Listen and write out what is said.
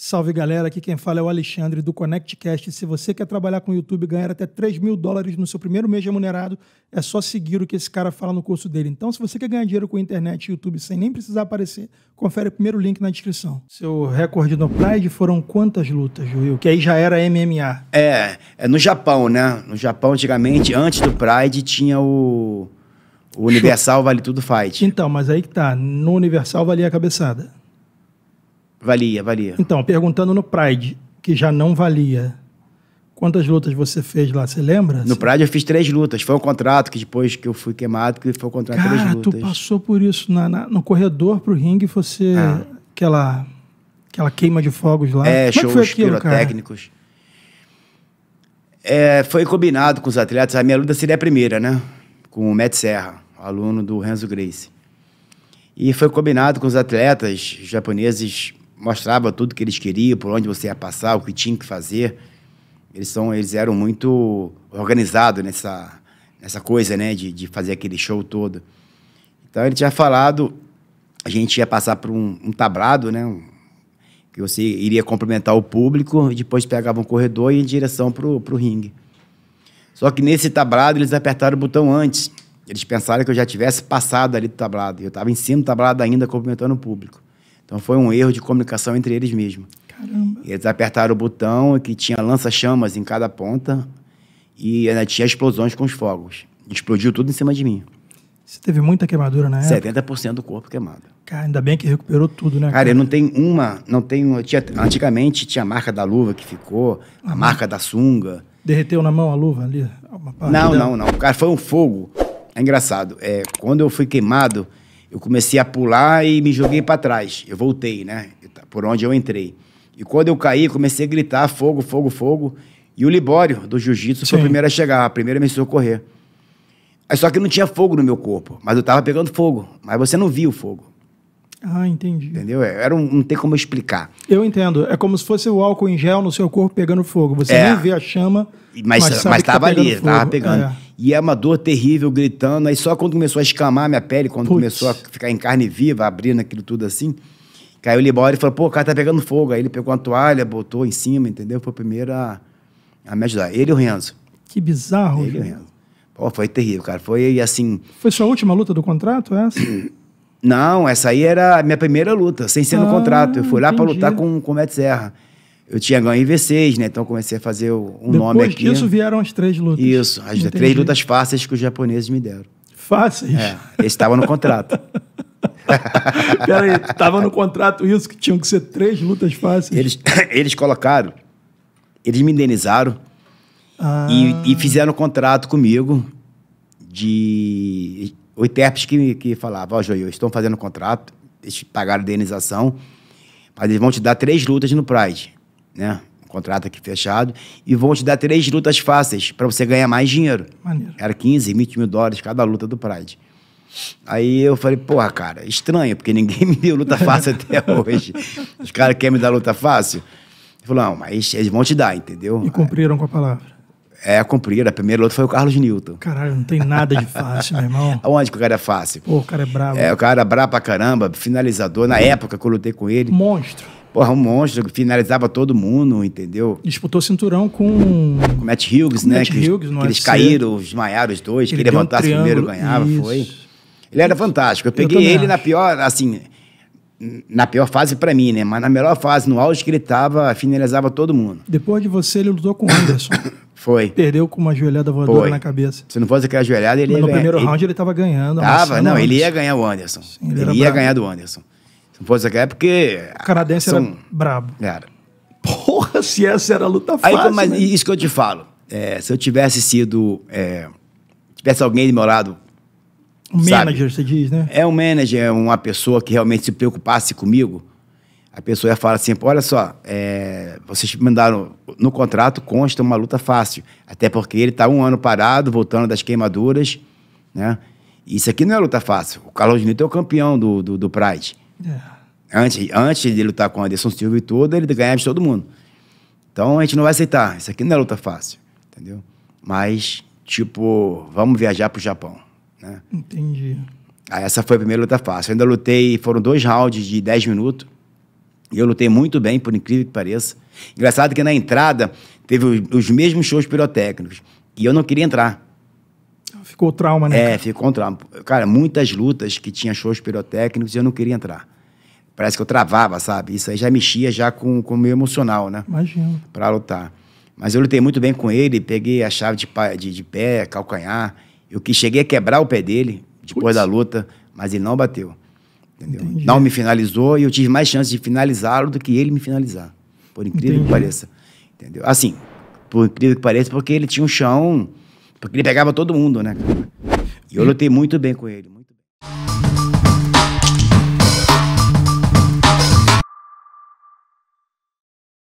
Salve galera, aqui quem fala é o Alexandre do ConnectCast. Se você quer trabalhar com o YouTube e ganhar até 3 mil dólares no seu primeiro mês remunerado, é só seguir o que esse cara fala no curso dele. Então, se você quer ganhar dinheiro com internet e YouTube sem nem precisar aparecer, confere o primeiro link na descrição. Seu recorde no Pride foram quantas lutas, Will? Que aí já era MMA. É, é no Japão, né? No Japão, antigamente, antes do Pride, tinha o. O Universal vale tudo fight. Então, mas aí que tá. No Universal valia a cabeçada. Valia, valia. Então, perguntando no Pride, que já não valia, quantas lutas você fez lá, você lembra? No Pride eu fiz três lutas. Foi um contrato que depois que eu fui queimado, que foi um contrato Cara, três lutas. tu passou por isso. Na, na no corredor pro ringue, você... Ah. Aquela, aquela queima de fogos lá. É, Como é shows é aquilo, pirotécnicos. Cara? É, foi combinado com os atletas. A minha luta seria a primeira, né? Com o Matt Serra, aluno do Renzo Grace. E foi combinado com os atletas japoneses mostrava tudo que eles queriam, por onde você ia passar, o que tinha que fazer. Eles, são, eles eram muito organizados nessa, nessa coisa, né? De, de fazer aquele show todo. Então, ele tinha falado, a gente ia passar por um, um tablado, né? que você iria cumprimentar o público, e depois pegava um corredor e ia em direção pro, pro ringue. Só que nesse tablado, eles apertaram o botão antes. Eles pensaram que eu já tivesse passado ali do tablado. Eu estava em cima do tablado ainda, cumprimentando o público. Então foi um erro de comunicação entre eles mesmos. Caramba. Eles apertaram o botão que tinha lança-chamas em cada ponta e ainda né, tinha explosões com os fogos. Explodiu tudo em cima de mim. Você teve muita queimadura na época? 70% do corpo queimado. Cara, ainda bem que recuperou tudo, né? Cara, cara? eu não tenho uma, não tenho. Tinha, antigamente tinha a marca da luva que ficou, a marca da sunga. Derreteu na mão a luva ali? Não, não, não. Cara, foi um fogo. É engraçado. É, quando eu fui queimado, eu comecei a pular e me joguei para trás. Eu voltei, né? Por onde eu entrei. E quando eu caí, comecei a gritar: fogo, fogo, fogo. E o Libório, do jiu-jitsu, foi o primeiro a chegar, a primeira a me socorrer. só que não tinha fogo no meu corpo, mas eu tava pegando fogo. Mas você não via o fogo. Ah, entendi. Entendeu? É, era um, não tem como explicar. Eu entendo. É como se fosse o álcool em gel no seu corpo pegando fogo. Você é. nem vê a chama. Mas, mas, mas tava tá ali, fogo. tava pegando. É. E é uma dor terrível, gritando. Aí só quando começou a escamar minha pele, quando começou a ficar em carne viva, abrindo aquilo tudo assim, caiu o Libório e falou, pô, o cara tá pegando fogo. Aí ele pegou uma toalha, botou em cima, entendeu? Foi o primeiro a, a me ajudar. Ele e o Renzo. Que bizarro. Ele e o Renzo. Pô, foi terrível, cara. Foi assim... Foi sua última luta do contrato, é essa? Não, essa aí era a minha primeira luta, sem ser no ah, contrato. Eu fui lá para lutar com, com o Matt Serra eu tinha ganho V6, né? Então comecei a fazer um Depois nome aqui. Depois disso vieram as três lutas. Isso, as Entendi. três lutas fáceis que os japoneses me deram. Fáceis? É, estava no contrato. Peraí, estava no contrato isso, que tinham que ser três lutas fáceis? Eles, eles colocaram, eles me indenizaram ah. e, e, fizeram um contrato comigo de... O intérprete que, que falava, ó, oh, Joio, estão fazendo um contrato, eles pagaram a indenização, mas eles vão te dar três lutas no Pride né? Um contrato aqui fechado. E vão te dar três lutas fáceis para você ganhar mais dinheiro. Maneiro. Era 15, 20 mil dólares cada luta do Pride. Aí eu falei, porra, cara, estranho, porque ninguém me deu luta fácil até hoje. Os caras querem me dar luta fácil? Ele falou, não, mas eles vão te dar, entendeu? E cumpriram com a palavra. É, cumpriram. A primeira luta foi o Carlos Newton. Caralho, não tem nada de fácil, meu irmão. Aonde que o cara é fácil? Pô, o cara é brabo. É, o cara é brabo pra caramba, finalizador. Na época que eu lutei com ele. Monstro porra, um monstro, finalizava todo mundo, entendeu? Disputou cinturão com. Com Matt Hughes, com né? Matt que, Hughes, que eles caíram, desmaiaram os dois, ele que levantasse um primeiro ganhava, Isso. foi. Ele era fantástico. Eu peguei eu ele acho. na pior, assim, na pior fase para mim, né? Mas na melhor fase, no auge que ele tava, finalizava todo mundo. Depois de você, ele lutou com o Anderson. Foi. Perdeu com uma joelhada voadora Foi. na cabeça. Se não fosse aquela joelhada, ele mas ia No ganhar. primeiro round ele estava ganhando. Tava, não, ele ia ganhar o Anderson. Sim, ele, ele ia bravo. ganhar do Anderson. Se fosse aquela, é porque. O canadense são... era brabo. É, era. Porra, se essa era a luta fácil. Aí, mas né? isso que eu te falo. É, se eu tivesse sido. É, tivesse alguém do meu lado. Um sabe? manager, você diz, né? É um manager, é uma pessoa que realmente se preocupasse comigo. A pessoa ia falar assim: olha só, é, vocês mandaram. No contrato consta uma luta fácil. Até porque ele está um ano parado, voltando das queimaduras, né? Isso aqui não é luta fácil. O Carlos Nito é o campeão do, do, do Pride. É. Antes, antes de lutar com o Anderson Silva e tudo, ele ganhava de todo mundo. Então a gente não vai aceitar. Isso aqui não é luta fácil, entendeu? Mas, tipo, vamos viajar pro Japão, né? Entendi. Aí essa foi a primeira luta fácil. Eu ainda lutei, foram dois rounds de 10 minutos. E eu lutei muito bem, por incrível que pareça. Engraçado que na entrada teve os mesmos shows pirotécnicos. E eu não queria entrar. Ficou trauma, né? É, ficou um trauma. Cara, muitas lutas que tinha shows pirotécnicos e eu não queria entrar. Parece que eu travava, sabe? Isso aí já mexia já com, com o meu emocional, né? Imagino. Pra lutar. Mas eu lutei muito bem com ele, peguei a chave de, de, de pé, calcanhar. Eu que cheguei a quebrar o pé dele depois Puts. da luta, mas ele não bateu. Entendeu? Entendi. Não me finalizou e eu tive mais chance de finalizá-lo do que ele me finalizar. Por incrível Entendi. que pareça. Entendeu? Assim, por incrível que pareça, porque ele tinha um chão porque ele pegava todo mundo, né? E eu lutei muito bem com ele.